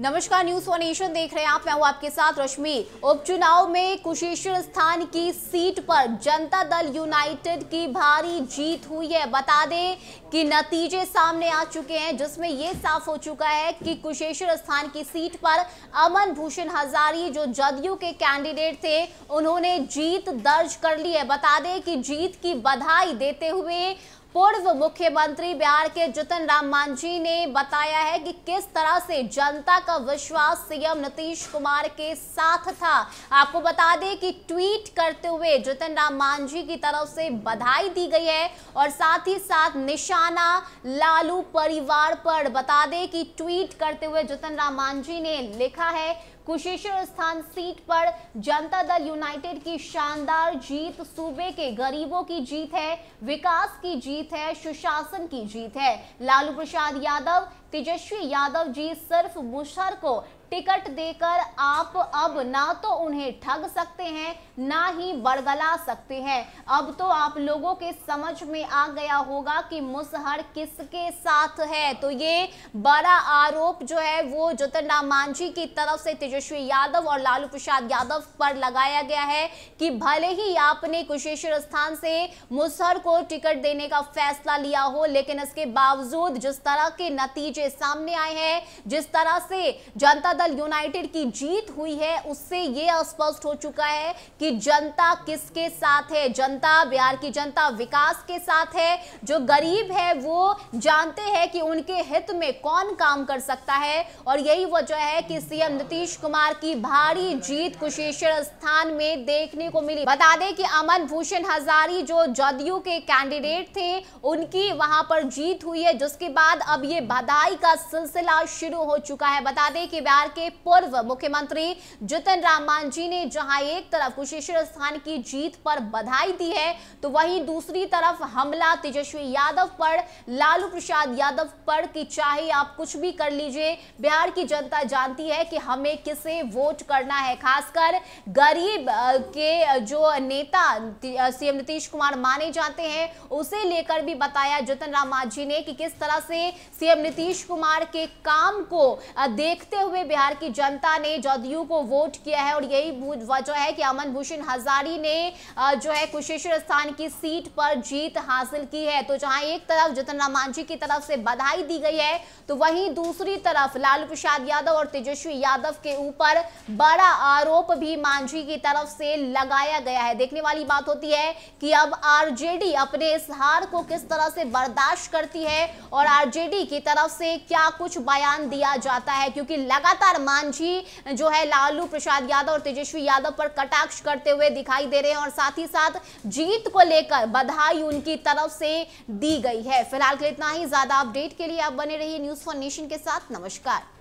नमस्कार news one Asian देख रहे हैं आप मैं हूं आपके साथ रश्मि उपचुनाव में कुशेश्वर स्थान की सीट पर जनता दल यूनाइटेड की भारी जीत हुई है बता दें कि नतीजे सामने आ चुके हैं जिसमें ये साफ हो चुका है कि कुशेश्वर स्थान की सीट पर अमन भूषण हजारी जो जदयू के कैंडिडेट थे उन्होंने जीत दर्ज कर ली है बता दें कि जीत की बधाई देते हुए पूर्व मुख्यमंत्री बिहार के जतन राम मांझी ने बताया है कि किस तरह से जनता का विश्वास सीएम नीतीश कुमार के साथ था आपको बता दें कि ट्वीट करते हुए जतन राम मांझी की तरफ से बधाई दी गई है और साथ ही साथ निशाना लालू परिवार पर बता दें कि ट्वीट करते हुए जतन राम मांझी ने लिखा है कुशेश्वर स्थान सीट पर जनता दल यूनाइटेड की शानदार जीत सूबे के गरीबों की जीत है विकास की जीत है सुशासन की जीत है लालू प्रसाद यादव तेजस्वी यादव जी सिर्फ मुशर को टिकट देकर आप अब ना तो उन्हें ठग सकते हैं ना ही बड़गला सकते हैं अब तो आप लोगों के समझ में आ गया होगा कि मुसहर किसके साथ है तो ये बड़ा आरोप जो है वो जतन राम मांझी की तरफ से तेजस्वी यादव और लालू प्रसाद यादव पर लगाया गया है कि भले ही आपने कुशेश्वर स्थान से मुसहर को टिकट देने का फैसला लिया हो लेकिन इसके बावजूद जिस तरह के नतीजे नतीजे सामने आए हैं जिस तरह से जनता दल यूनाइटेड की जीत हुई है उससे यह स्पष्ट हो चुका है कि जनता किसके साथ है जनता बिहार की जनता विकास के साथ है जो गरीब है वो जानते हैं कि उनके हित में कौन काम कर सकता है और यही वजह है कि सीएम नीतीश कुमार की भारी जीत कुशेश्वर स्थान में देखने को मिली बता दें कि अमन भूषण हजारी जो जदयू के कैंडिडेट थे उनकी वहां पर जीत हुई है जिसके बाद अब ये बधाई बुराई का सिलसिला शुरू हो चुका है बता दें कि बिहार के पूर्व मुख्यमंत्री जितन राम मांझी ने जहां एक तरफ कुशेश्वर स्थान की जीत पर बधाई दी है तो वहीं दूसरी तरफ हमला तेजस्वी यादव पर लालू प्रसाद यादव पर कि चाहे आप कुछ भी कर लीजिए बिहार की जनता जानती है कि हमें किसे वोट करना है खासकर गरीब के जो नेता सीएम नीतीश कुमार माने जाते हैं उसे लेकर भी बताया जतन राम मांझी ने कि किस तरह से सीएम नीतीश नीतीश कुमार के काम को देखते हुए बिहार की जनता ने जदयू को वोट किया है और यही वजह है कि अमन भूषण हजारी ने जो है कुशेश्वर स्थान की सीट पर जीत हासिल की है तो जहां एक तरफ जतन राम मांझी की तरफ से बधाई दी गई है तो वहीं दूसरी तरफ लालू प्रसाद यादव और तेजस्वी यादव के ऊपर बड़ा आरोप भी मांझी की तरफ से लगाया गया है देखने वाली बात होती है कि अब आरजेडी अपने इस हार को किस तरह से बर्दाश्त करती है और आरजेडी की तरफ से में क्या कुछ बयान दिया जाता है क्योंकि लगातार मांझी जो है लालू प्रसाद यादव और तेजस्वी यादव पर कटाक्ष करते हुए दिखाई दे रहे हैं और साथ ही साथ जीत को लेकर बधाई उनकी तरफ से दी गई है फिलहाल के लिए इतना ही ज्यादा अपडेट के लिए आप बने रहिए न्यूज फॉर नेशन के साथ नमस्कार